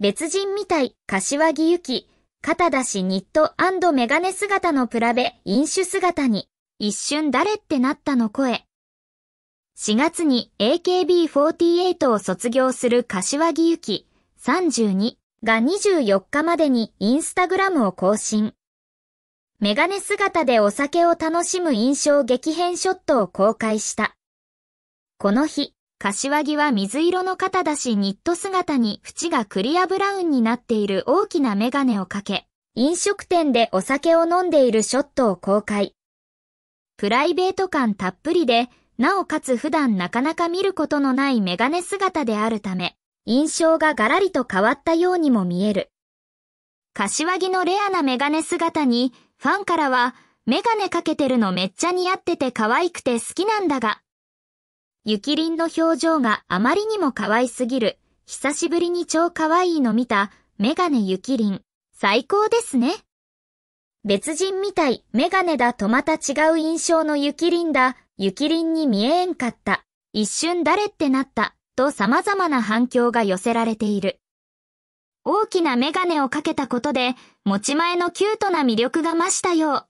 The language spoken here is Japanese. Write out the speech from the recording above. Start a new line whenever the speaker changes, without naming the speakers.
別人みたい、柏木由紀、肩出しニットメガネ姿のプラベ、飲酒姿に、一瞬誰ってなったの声。4月に AKB48 を卒業する柏木由紀32が24日までにインスタグラムを更新。メガネ姿でお酒を楽しむ印象激変ショットを公開した。この日、柏木は水色の肩だしニット姿に縁がクリアブラウンになっている大きなメガネをかけ、飲食店でお酒を飲んでいるショットを公開。プライベート感たっぷりで、なおかつ普段なかなか見ることのないメガネ姿であるため、印象がガラリと変わったようにも見える。柏木のレアなメガネ姿に、ファンからは、メガネかけてるのめっちゃ似合ってて可愛くて好きなんだが、ゆきりんの表情があまりにも可愛すぎる。久しぶりに超可愛いの見た、メガネゆきりん。最高ですね。別人みたい、メガネだとまた違う印象のゆきりんだ。ゆきりんに見えんかった。一瞬誰ってなった。と様々な反響が寄せられている。大きなメガネをかけたことで、持ち前のキュートな魅力が増したよう。